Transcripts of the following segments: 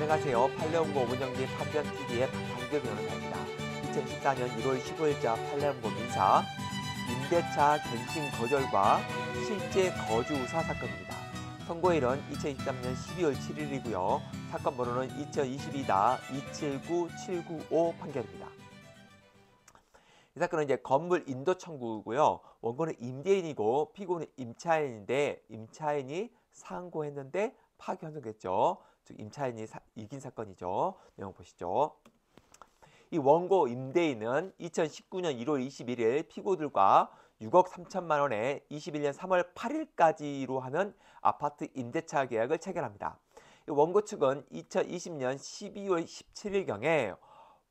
안녕하세요. 8년고 5분영기 판변TV의 박한규 변호사입니다. 2014년 1월 15일자 팔레온고 민사 임대차 갱신 거절과 실제 거주 우사 사건입니다. 선고일은 2023년 12월 7일이고요. 사건 번호는 2022-279795 판결입니다. 이 사건은 이제 건물 인도 청구고요. 원고는 임대인이고 피고는 임차인인데 임차인이 상고했는데 파기 현정됐죠. 즉 임차인이 사, 이긴 사건이죠. 내용 보시죠. 이 원고 임대인은 2019년 1월 21일 피고들과 6억 3천만 원에 21년 3월 8일까지로 하는 아파트 임대차 계약을 체결합니다. 이 원고 측은 2020년 12월 17일경에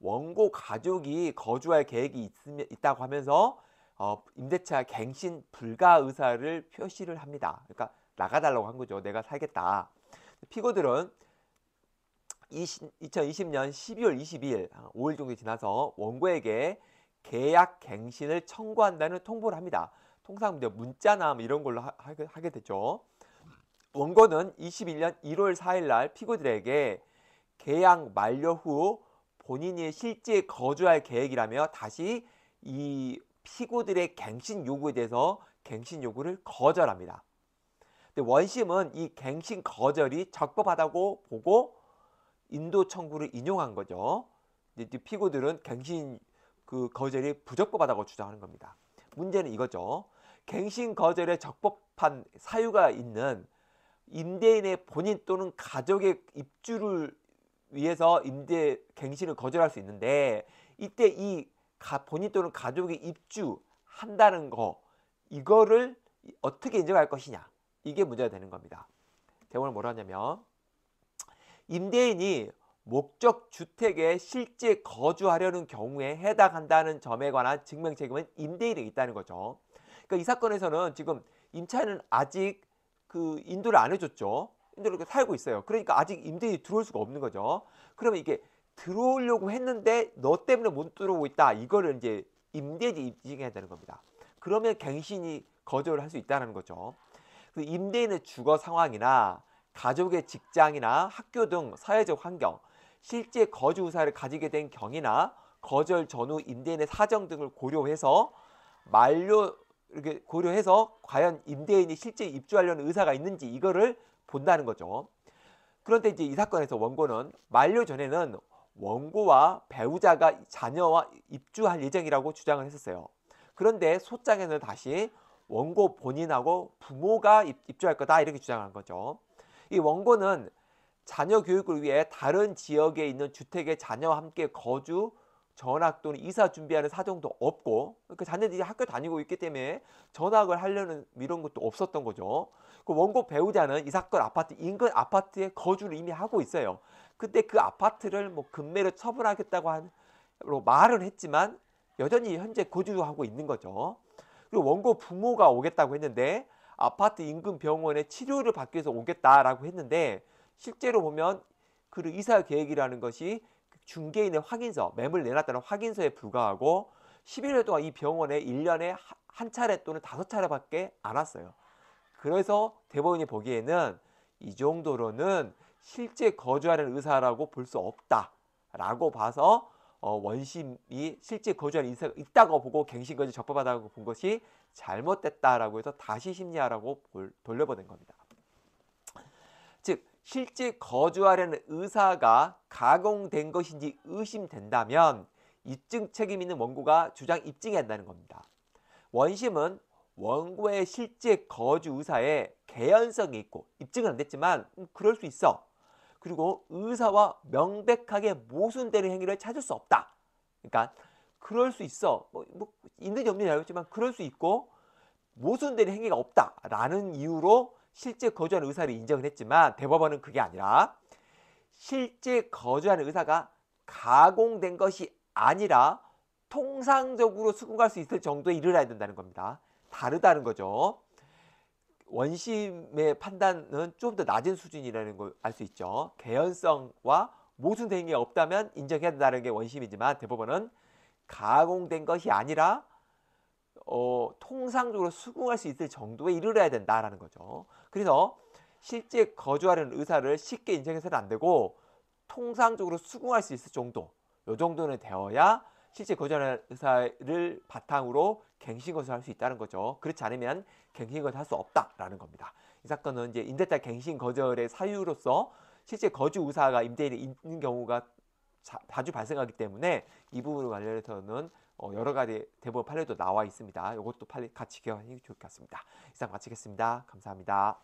원고 가족이 거주할 계획이 있으며, 있다고 하면서 어, 임대차 갱신 불가 의사를 표시를 합니다. 그러니까 나가달라고 한 거죠. 내가 살겠다. 피고들은 20, 2020년 12월 22일 5일 정도 지나서 원고에게 계약 갱신을 청구한다는 통보를 합니다. 통상 문자나 뭐 이런 걸로 하, 하게 되죠. 원고는 21년 1월 4일 날 피고들에게 계약 만료 후 본인이 실제 거주할 계획이라며 다시 이 피고들의 갱신 요구에 대해서 갱신 요구를 거절합니다. 근데 원심은 이 갱신 거절이 적법하다고 보고 인도 청구를 인용한 거죠. 이제 피고들은 갱신 그 거절이 부적법하다고 주장하는 겁니다. 문제는 이거죠. 갱신 거절에 적법한 사유가 있는 임대인의 본인 또는 가족의 입주를 위해서 임대 갱신을 거절할 수 있는데 이때 이 본인 또는 가족의 입주 한다는 거 이거를 어떻게 인정할 것이냐 이게 문제가 되는 겁니다. 대원을 뭐라 하냐면 임대인이 목적 주택에 실제 거주하려는 경우에 해당한다는 점에 관한 증명 책임은 임대인에게 있다는 거죠. 그러니까 이 사건에서는 지금 임차인은 아직 그 인도를 안 해줬죠. 인도를 이렇게 살고 있어요. 그러니까 아직 임대인이 들어올 수가 없는 거죠. 그러면 이게 들어오려고 했는데 너 때문에 못 들어오고 있다. 이거를 이제 임대인이 입증해야 되는 겁니다. 그러면 갱신이 거절을 할 수 있다는 거죠. 그 임대인의 주거 상황이나 가족의 직장이나 학교 등 사회적 환경, 실제 거주 의사를 가지게 된 경위나 거절 전후 임대인의 사정 등을 고려해서 만료 이렇게 고려해서 과연 임대인이 실제 입주하려는 의사가 있는지 이거를 본다는 거죠. 그런데 이제 이 사건에서 원고는 만료 전에는 원고와 배우자가 자녀와 입주할 예정이라고 주장을 했었어요. 그런데 소장에는 다시 원고 본인하고 부모가 입주할 거다 이렇게 주장한 거죠. 이 원고는 자녀 교육을 위해 다른 지역에 있는 주택에 자녀와 함께 거주, 전학 또는 이사 준비하는 사정도 없고 그 자녀들이 학교 다니고 있기 때문에 전학을 하려는 이런 것도 없었던 거죠. 그 원고 배우자는 이 사건 아파트 인근 아파트에 거주를 이미 하고 있어요. 근데 그 아파트를 뭐금매를 처분하겠다고 한 말은 했지만 여전히 현재 거주하고 있는 거죠. 그리고 원고 부모가 오겠다고 했는데 아파트 인근 병원에 치료를 받기 위해서 오겠다라고 했는데 실제로 보면 그 이사 계획이라는 것이 중개인의 확인서, 매물 내놨다는 확인서에 불과하고 11년 동안 이 병원에 1년에 한 차례 또는 다섯 차례밖에 안 왔어요. 그래서 대법원이 보기에는 이 정도로는 실제 거주하는 의사라고 볼 수 없다라고 봐서 어, 원심이 실제 거주할 인사가 있다고 보고 갱신거지 적법하다고 본 것이 잘못됐다라고 해서 다시 심리하라고 볼, 돌려보낸 겁니다. 즉 실제 거주하려는 의사가 가공된 것인지 의심된다면 입증 책임 있는 원고가 주장 입증해야 한다는 겁니다. 원심은 원고의 실제 거주 의사에 개연성이 있고 입증은 안 됐지만 음, 그럴 수 있어 그리고 의사와 명백하게 모순되는 행위를 찾을 수 없다. 그러니까 그럴 수 있어. 뭐, 뭐 있는지 없는지 알겠지만 그럴 수 있고 모순되는 행위가 없다라는 이유로 실제 거주하는 의사를 인정을 했지만 대법원은 그게 아니라 실제 거주하는 의사가 가공된 것이 아니라 통상적으로 수긍할 수 있을 정도에 이르러야 된다는 겁니다. 다르다는 거죠. 원심의 판단은 좀 더 낮은 수준이라는 걸 알 수 있죠. 개연성과 모순된 게 없다면 인정해야 된다는 게 원심이지만 대법원은 가공된 것이 아니라 어, 통상적으로 수긍할 수 있을 정도에 이르러야 된다라는 거죠. 그래서 실제 거주하는 려 의사를 쉽게 인정해서는 안 되고 통상적으로 수긍할 수 있을 정도, 요 정도는 되어야 실제 거절 의사를 바탕으로 갱신것을 할 수 있다는 거죠. 그렇지 않으면 갱신것을 할 수 없다라는 겁니다. 이 사건은 이제 임대차 갱신 거절의 사유로서 실제 거주 의사가 임대인이 있는 경우가 자, 자주 발생하기 때문에 이 부분을 관련해서는 어, 여러 가지 대법원 판례도 나와 있습니다. 이것도 판례 같이 기억하시면 좋을 것 같습니다. 이상 마치겠습니다. 감사합니다.